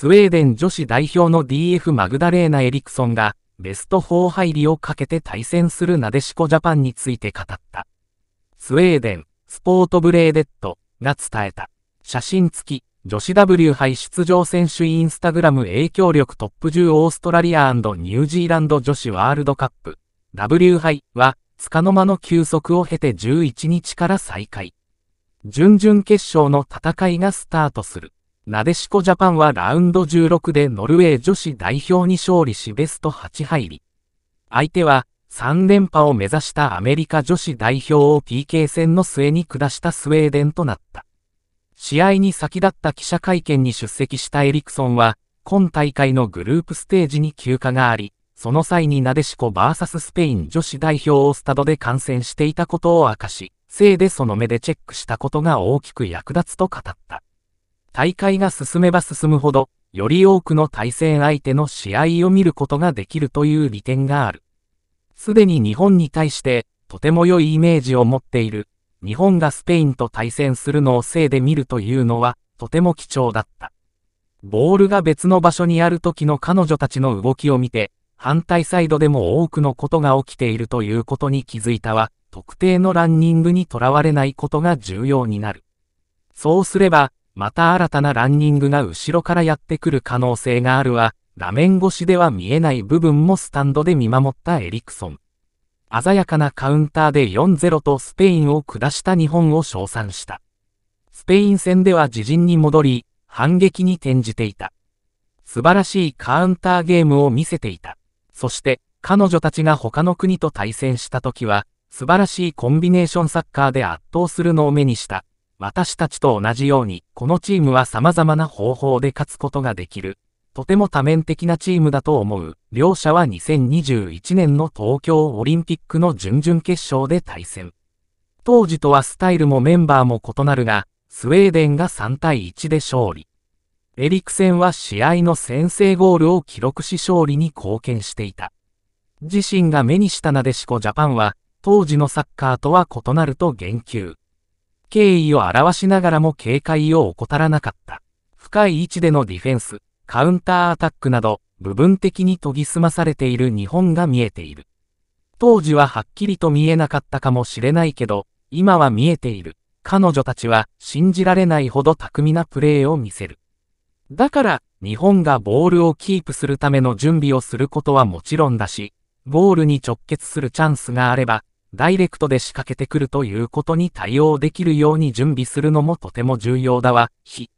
スウェーデン女子代表の DF マグダレーナ・エリクソンが、ベスト4入りをかけて対戦するなでしこジャパンについて語った。スウェーデン、スポートブレーデッドが伝えた。写真付き、女子 W 杯出場選手インスタグラム影響力トップ10オーストラリアニュージーランド女子ワールドカップ W 杯は、束の間の休息を経て11日から再開。準々決勝の戦いがスタートする。なでしこジャパンはラウンド16でノルウェー女子代表に勝利しベスト8入り。相手は3連覇を目指したアメリカ女子代表を PK 戦の末に下したスウェーデンとなった。試合に先立った記者会見に出席したエリクソンは、今大会のグループステージに休暇があり、その際になでしこ VS スペイン女子代表をスタドで観戦していたことを明かし、せいでその目でチェックしたことが大きく役立つと語った。大会が進めば進むほど、より多くの対戦相手の試合を見ることができるという利点がある。すでに日本に対して、とても良いイメージを持っている。日本がスペインと対戦するのをせいで見るというのは、とても貴重だった。ボールが別の場所にある時の彼女たちの動きを見て、反対サイドでも多くのことが起きているということに気づいたは、特定のランニングにとらわれないことが重要になる。そうすれば、また新たなランニングが後ろからやってくる可能性があるわ、画面越しでは見えない部分もスタンドで見守ったエリクソン。鮮やかなカウンターで4-0とスペインを下した日本を称賛した。スペイン戦では自陣に戻り、反撃に転じていた。素晴らしいカウンターゲームを見せていた。そして、彼女たちが他の国と対戦した時は、素晴らしいコンビネーションサッカーで圧倒するのを目にした。私たちと同じように、このチームは様々な方法で勝つことができる。とても多面的なチームだと思う。両者は2021年の東京オリンピックの準々決勝で対戦。当時とはスタイルもメンバーも異なるが、スウェーデンが3対1で勝利。エリクセンは試合の先制ゴールを記録し勝利に貢献していた。自身が目にしたなでしこジャパンは、当時のサッカーとは異なると言及。敬意を表しながらも警戒を怠らなかった。深い位置でのディフェンス、カウンターアタックなど、部分的に研ぎ澄まされている日本が見えている。当時ははっきりと見えなかったかもしれないけど、今は見えている。彼女たちは信じられないほど巧みなプレーを見せる。だから、日本がボールをキープするための準備をすることはもちろんだし、ゴールに直結するチャンスがあれば、ダイレクトで仕掛けてくるということに対応できるように準備するのもとても重要だわ。非